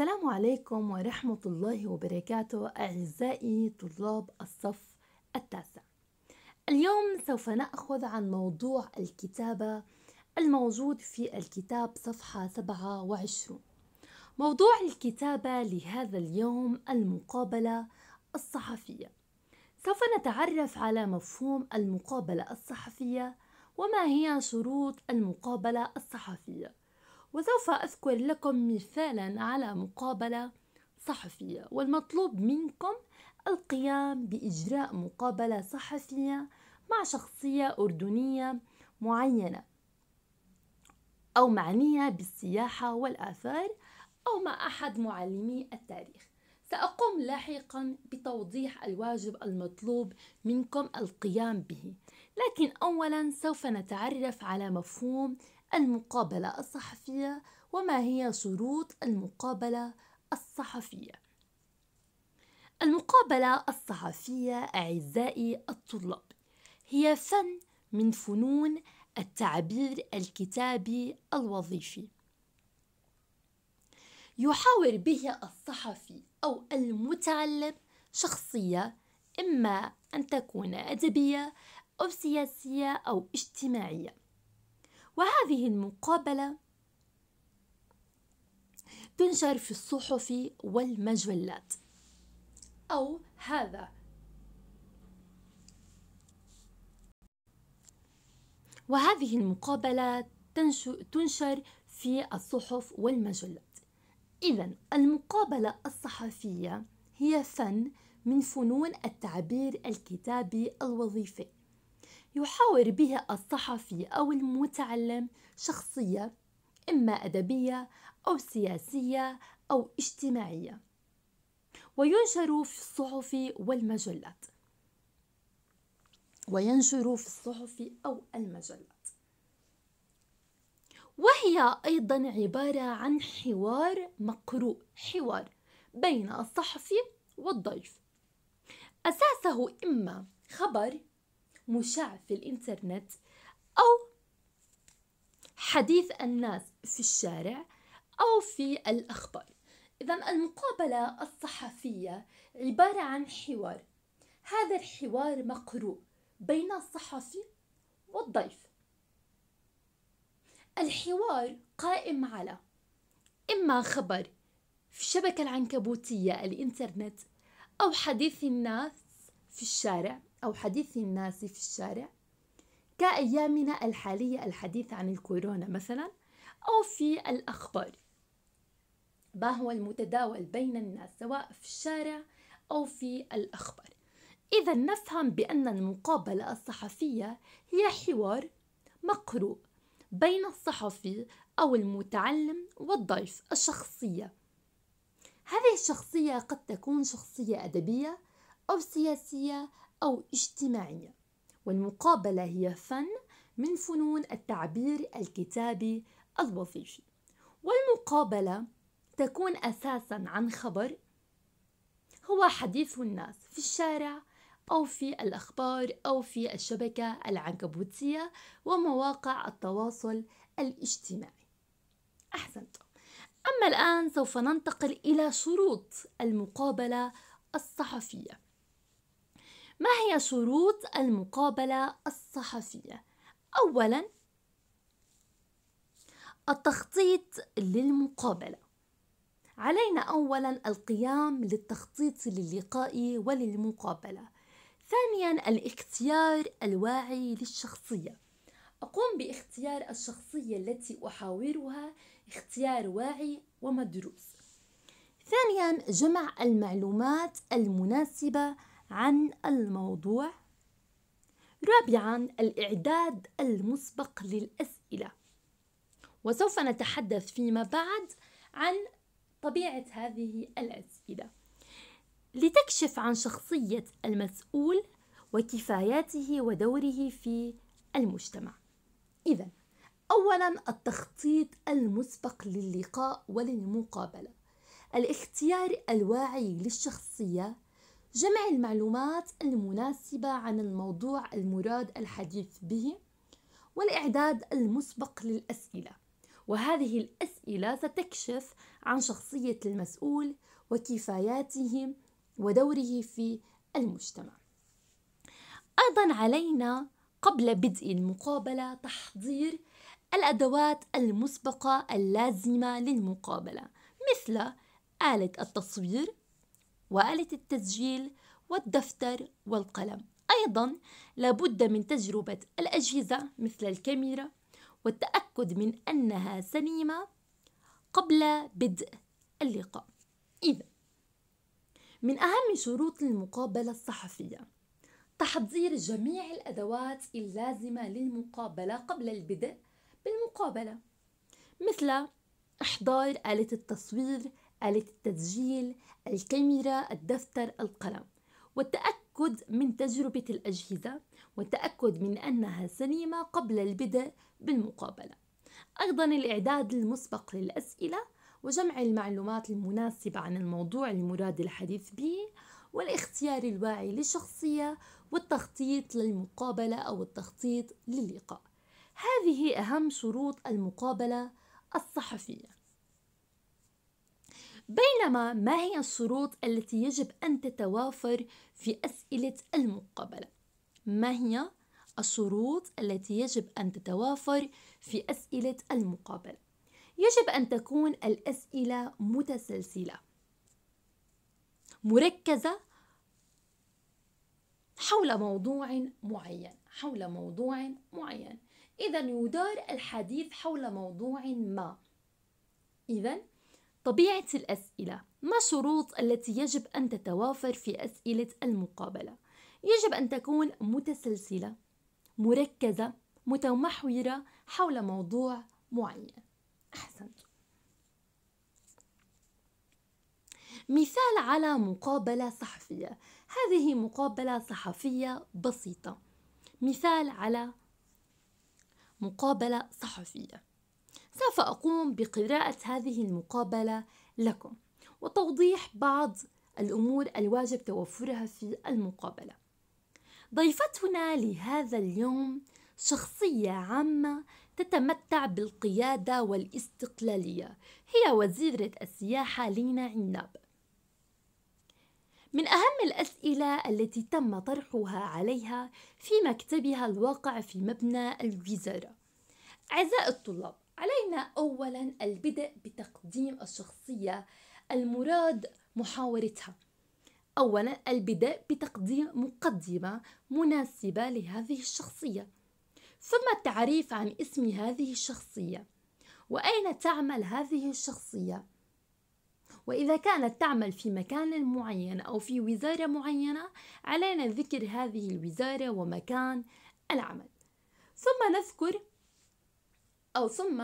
السلام عليكم ورحمة الله وبركاته أعزائي طلاب الصف التاسع اليوم سوف نأخذ عن موضوع الكتابة الموجود في الكتاب صفحة 27 موضوع الكتابة لهذا اليوم المقابلة الصحفية سوف نتعرف على مفهوم المقابلة الصحفية وما هي شروط المقابلة الصحفية وسوف أذكر لكم مثالا على مقابلة صحفية والمطلوب منكم القيام بإجراء مقابلة صحفية مع شخصية أردنية معينة أو معنية بالسياحة والآثار أو مع أحد معلمي التاريخ سأقوم لاحقا بتوضيح الواجب المطلوب منكم القيام به لكن أولا سوف نتعرف على مفهوم المقابلة الصحفية وما هي شروط المقابلة الصحفية المقابلة الصحفية أعزائي الطلاب هي فن من فنون التعبير الكتابي الوظيفي يحاور به الصحفي أو المتعلم شخصية إما أن تكون أدبية أو سياسية أو اجتماعية وهذه المقابلة تنشر في الصحف والمجلات أو هذا وهذه المقابلة تنشر في الصحف والمجلات إذا المقابلة الصحفية هي فن من فنون التعبير الكتابي الوظيفي يحاور بها الصحفي أو المتعلم شخصية إما أدبية أو سياسية أو اجتماعية وينشر في الصحف والمجلات وينشر في الصحف أو المجلات وهي أيضا عبارة عن حوار مقروء حوار بين الصحفي والضيف أساسه إما خبر مشاع في الإنترنت أو حديث الناس في الشارع أو في الأخبار إذا المقابلة الصحفية عبارة عن حوار هذا الحوار مقروء بين الصحفي والضيف الحوار قائم على إما خبر في الشبكة العنكبوتية الإنترنت أو حديث الناس في الشارع أو حديث الناس في الشارع كأيامنا الحالية الحديث عن الكورونا مثلا أو في الأخبار ما هو المتداول بين الناس سواء في الشارع أو في الأخبار إذا نفهم بأن المقابلة الصحفية هي حوار مقروء بين الصحفي أو المتعلم والضيف الشخصية هذه الشخصية قد تكون شخصية أدبية أو سياسية أو اجتماعية والمقابلة هي فن من فنون التعبير الكتابي الوظيفي والمقابلة تكون أساسا عن خبر هو حديث الناس في الشارع أو في الأخبار أو في الشبكة العنكبوتية ومواقع التواصل الاجتماعي أحسنت أما الآن سوف ننتقل إلى شروط المقابلة الصحفية ما هي شروط المقابلة الصحفية؟ أولاً التخطيط للمقابلة علينا أولاً القيام للتخطيط للقاء وللمقابلة ثانياً الاختيار الواعي للشخصية أقوم باختيار الشخصية التي أحاورها اختيار واعي ومدروس ثانياً جمع المعلومات المناسبة عن الموضوع رابعا الإعداد المسبق للأسئلة وسوف نتحدث فيما بعد عن طبيعة هذه الأسئلة لتكشف عن شخصية المسؤول وكفاياته ودوره في المجتمع إذا أولا التخطيط المسبق للقاء وللمقابلة الاختيار الواعي للشخصية جمع المعلومات المناسبة عن الموضوع المراد الحديث به والإعداد المسبق للأسئلة وهذه الأسئلة ستكشف عن شخصية المسؤول وكفاياته ودوره في المجتمع أيضا علينا قبل بدء المقابلة تحضير الأدوات المسبقة اللازمة للمقابلة مثل آلة التصوير وآلة التسجيل والدفتر والقلم أيضا لابد من تجربة الأجهزة مثل الكاميرا والتأكد من أنها سليمة قبل بدء اللقاء إذا من أهم شروط المقابلة الصحفية تحضير جميع الأدوات اللازمة للمقابلة قبل البدء بالمقابلة مثل إحضار آلة التصوير آلة التسجيل، الكاميرا، الدفتر، القلم، والتأكد من تجربة الأجهزة والتأكد من أنها سليمة قبل البدء بالمقابلة. أيضا الإعداد المسبق للأسئلة وجمع المعلومات المناسبة عن الموضوع المراد الحديث به والاختيار الواعي للشخصية والتخطيط للمقابلة أو التخطيط للقاء. هذه أهم شروط المقابلة الصحفية. بينما ما هي الشروط التي يجب أن تتوافر في أسئلة المقابلة؟ ما هي الشروط التي يجب أن تتوافر في أسئلة المقابلة؟ يجب أن تكون الأسئلة متسلسلة مركزة حول موضوع معين حول موضوع معين إذا يدار الحديث حول موضوع ما إذا طبيعة الأسئلة ما الشروط التي يجب أن تتوافر في أسئلة المقابلة؟ يجب أن تكون متسلسلة مركزة متمحورة حول موضوع معين أحسنت مثال على مقابلة صحفية هذه مقابلة صحفية بسيطة مثال على مقابلة صحفية سوف أقوم بقراءة هذه المقابلة لكم وتوضيح بعض الأمور الواجب توفرها في المقابلة. ضيفتنا لهذا اليوم شخصية عامة تتمتع بالقيادة والاستقلالية، هي وزيرة السياحة لينا عناب. من أهم الأسئلة التي تم طرحها عليها في مكتبها الواقع في مبنى الوزارة. أعزائي الطلاب، علينا أولا البدء بتقديم الشخصية المراد محاورتها أولا البدء بتقديم مقدمة مناسبة لهذه الشخصية ثم التعريف عن اسم هذه الشخصية وأين تعمل هذه الشخصية وإذا كانت تعمل في مكان معين أو في وزارة معينة علينا ذكر هذه الوزارة ومكان العمل ثم نذكر أو ثم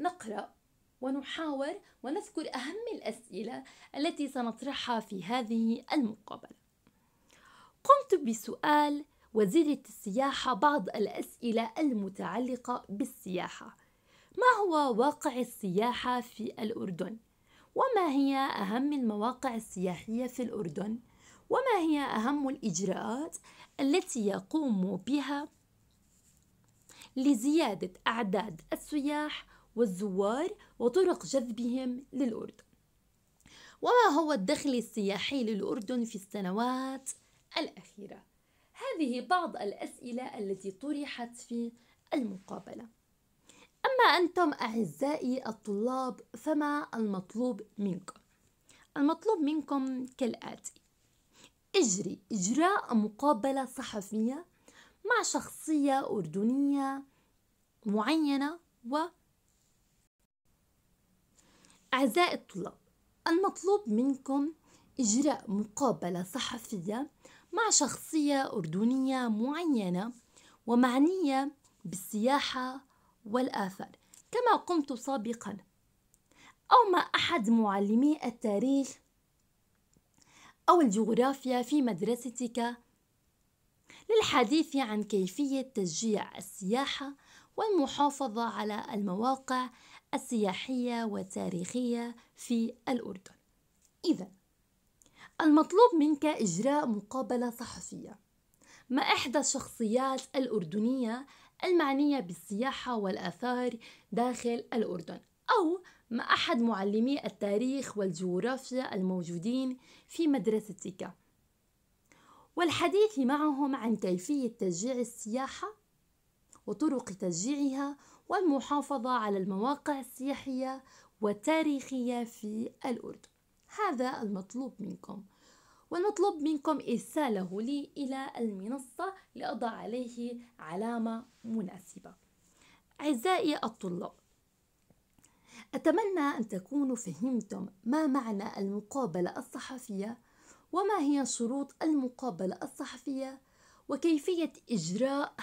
نقرأ ونحاور ونذكر أهم الأسئلة التي سنطرحها في هذه المقابلة. قمت بسؤال وزيرة السياحة بعض الأسئلة المتعلقة بالسياحة. ما هو واقع السياحة في الأردن؟ وما هي أهم المواقع السياحية في الأردن؟ وما هي أهم الإجراءات التي يقوم بها لزيادة أعداد السياح والزوار وطرق جذبهم للأردن. وما هو الدخل السياحي للأردن في السنوات الأخيرة؟ هذه بعض الأسئلة التي طرحت في المقابلة. أما أنتم أعزائي الطلاب فما المطلوب منكم؟ المطلوب منكم كالآتي: اجري إجراء مقابلة صحفية مع شخصية أردنية معينة و أعزائي الطلاب المطلوب منكم إجراء مقابلة صحفية مع شخصية أردنية معينة ومعنية بالسياحة والآثار كما قمت سابقا أو مع أحد معلمي التاريخ أو الجغرافيا في مدرستك للحديث عن كيفية تشجيع السياحة والمحافظة على المواقع السياحية والتاريخية في الأردن. إذا المطلوب منك إجراء مقابلة صحفية مع إحدى الشخصيات الأردنية المعنية بالسياحة والآثار داخل الأردن أو مع أحد معلمي التاريخ والجغرافيا الموجودين في مدرستك والحديث معهم عن كيفية تشجيع السياحة وطرق تشجيعها والمحافظة على المواقع السياحية والتاريخية في الأردن هذا المطلوب منكم والمطلوب منكم إرساله لي إلى المنصة لأضع عليه علامة مناسبة أعزائي الطلاب أتمنى أن تكونوا فهمتم ما معنى المقابلة الصحفية وما هي شروط المقابلة الصحفية وكيفية إجراء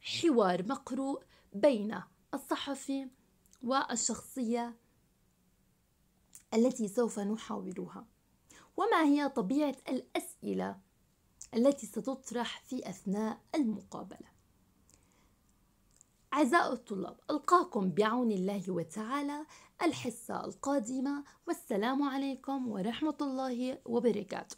حوار مقروء بين الصحفي والشخصية التي سوف نحاورها وما هي طبيعة الأسئلة التي ستطرح في أثناء المقابلة أعزائي الطلاب ألقاكم بعون الله وتعالى الحصة القادمة والسلام عليكم ورحمة الله وبركاته